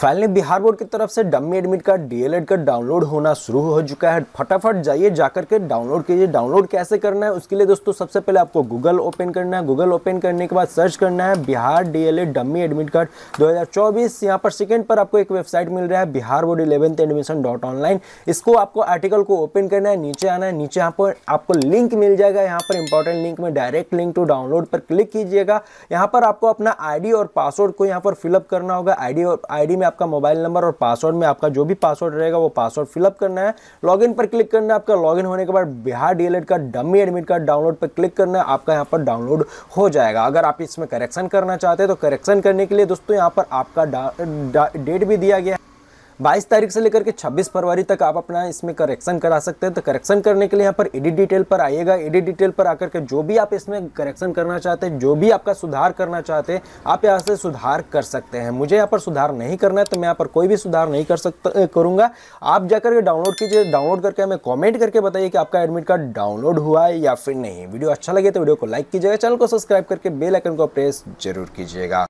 finally Bihar board की तरफ से डमी एडमिट कार्ड डीएलएड का डाउनलोड होना शुरू हो चुका है फटाफट जाइए जाकर के डाउनलोड कीजिए डाउनलोड कैसे करना है उसके लिए दोस्तों सबसे पहले आपको गूगल ओपन करना है गूगल ओपन करने के बाद सर्च करना है Bihar DElEd dummy admit card 2024 यहाँ पर सेकेंड पर आपको एक वेबसाइट मिल रहा है Bihar board eleventh admission dot online इसको आपको आर्टिकल को ओपन करना है नीचे आना है नीचे यहाँ पर आपको लिंक मिल जाएगा यहाँ पर इंपॉर्टेंट लिंक में डायरेक्ट लिंक टू डाउनलोड पर क्लिक कीजिएगा यहाँ पर आपको अपना आई और पासवर्ड को यहाँ पर फिलअप करना होगा आई और आई में आपका मोबाइल नंबर और पासवर्ड में आपका जो भी पासवर्ड रहेगा वो पासवर्ड फिलअप करना है लॉगिन पर क्लिक करना है आपका लॉगिन होने के बाद बिहार डीएलएड का डमी एडमिट कार्ड डाउनलोड पर क्लिक करना है आपका यहाँ पर डाउनलोड हो जाएगा अगर आप इसमें करेक्शन करना चाहते हैं तो करेक्शन करने के लिए दोस्तों यहाँ पर आपका डेट भी दिया गया है बाईस तारीख से लेकर के छब्बीस फरवरी तक आप अपना इसमें करेक्शन करा सकते हैं तो करेक्शन करने के लिए यहाँ पर एडिट डिटेल पर आइएगा एडिट डिटेल पर आकर के जो भी आप इसमें करेक्शन करना चाहते हैं जो भी आपका सुधार करना चाहते हैं आप यहाँ से सुधार कर सकते हैं मुझे यहाँ पर सुधार नहीं करना है तो मैं यहाँ पर कोई भी सुधार नहीं कर सकता करूँगा आप जाकर के डाउनलोड कीजिए डाउनलोड करके हमें कॉमेंट करके बताइए कि आपका एडमिट कार्ड डाउनलोड हुआ है या फिर नहीं वीडियो अच्छा लगे तो वीडियो को लाइक कीजिएगा चैनल को सब्सक्राइब करके बेल आइकन को प्रेस जरूर कीजिएगा